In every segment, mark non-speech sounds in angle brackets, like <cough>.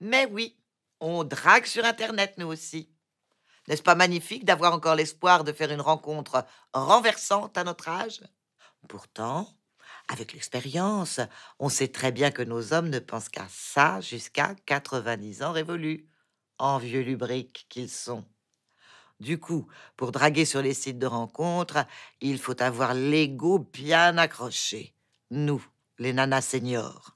Mais oui, on drague sur Internet, nous aussi. N'est-ce pas magnifique d'avoir encore l'espoir de faire une rencontre renversante à notre âge Pourtant, avec l'expérience, on sait très bien que nos hommes ne pensent qu'à ça jusqu'à 90 ans révolus, en vieux lubriques qu'ils sont. Du coup, pour draguer sur les sites de rencontres, il faut avoir l'ego bien accroché. Nous, les nanas seniors.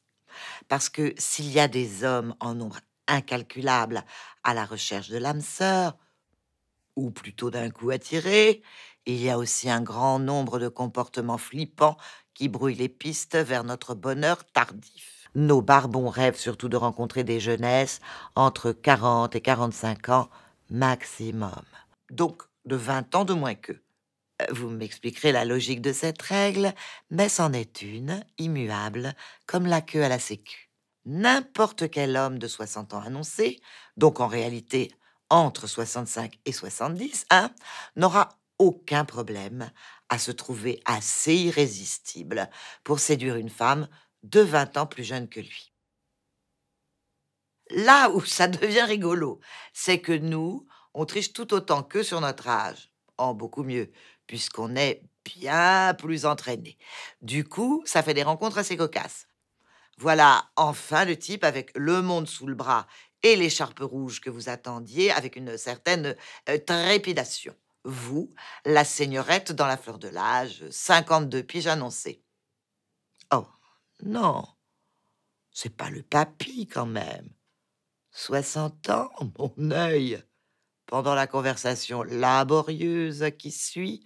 Parce que s'il y a des hommes en nombre incalculable à la recherche de l'âme sœur, ou plutôt d'un coup attiré, il y a aussi un grand nombre de comportements flippants qui brouillent les pistes vers notre bonheur tardif. Nos barbons rêvent surtout de rencontrer des jeunesses entre 40 et 45 ans maximum, donc de 20 ans de moins qu'eux. Vous m'expliquerez la logique de cette règle, mais c'en est une, immuable, comme la queue à la sécu. N'importe quel homme de 60 ans annoncé, donc en réalité entre 65 et 70, hein, n'aura aucun problème à se trouver assez irrésistible pour séduire une femme de 20 ans plus jeune que lui. Là où ça <laughs> devient rigolo, c'est que nous, on triche tout autant que sur notre âge beaucoup mieux, puisqu'on est bien plus entraîné. Du coup, ça fait des rencontres assez cocasses. Voilà enfin le type avec le monde sous le bras et l'écharpe rouge que vous attendiez avec une certaine euh, trépidation. Vous, la seigneurette dans la fleur de l'âge, 52 piges annoncées. Oh, non, c'est pas le papy quand même. 60 ans, mon œil. Pendant la conversation laborieuse qui suit,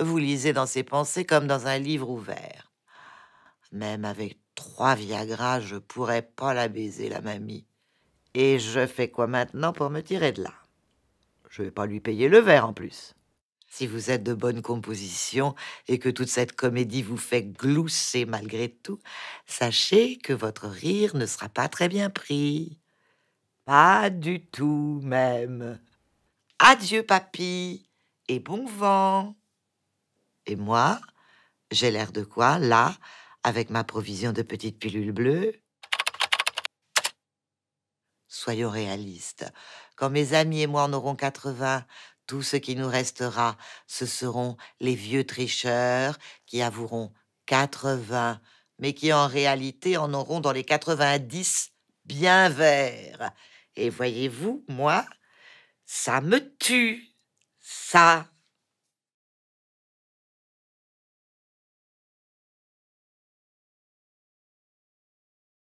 vous lisez dans ses pensées comme dans un livre ouvert. Même avec trois Viagra, je pourrais pas la baiser, la mamie. Et je fais quoi maintenant pour me tirer de là Je vais pas lui payer le verre en plus. Si vous êtes de bonne composition et que toute cette comédie vous fait glousser malgré tout, sachez que votre rire ne sera pas très bien pris. Pas du tout même. Adieu, papy, et bon vent. Et moi, j'ai l'air de quoi, là, avec ma provision de petites pilules bleues Soyons réalistes. Quand mes amis et moi en aurons 80, tout ce qui nous restera, ce seront les vieux tricheurs qui avoueront 80, mais qui en réalité en auront dans les 90 bien verts. Et voyez-vous, moi, ça me tue, ça.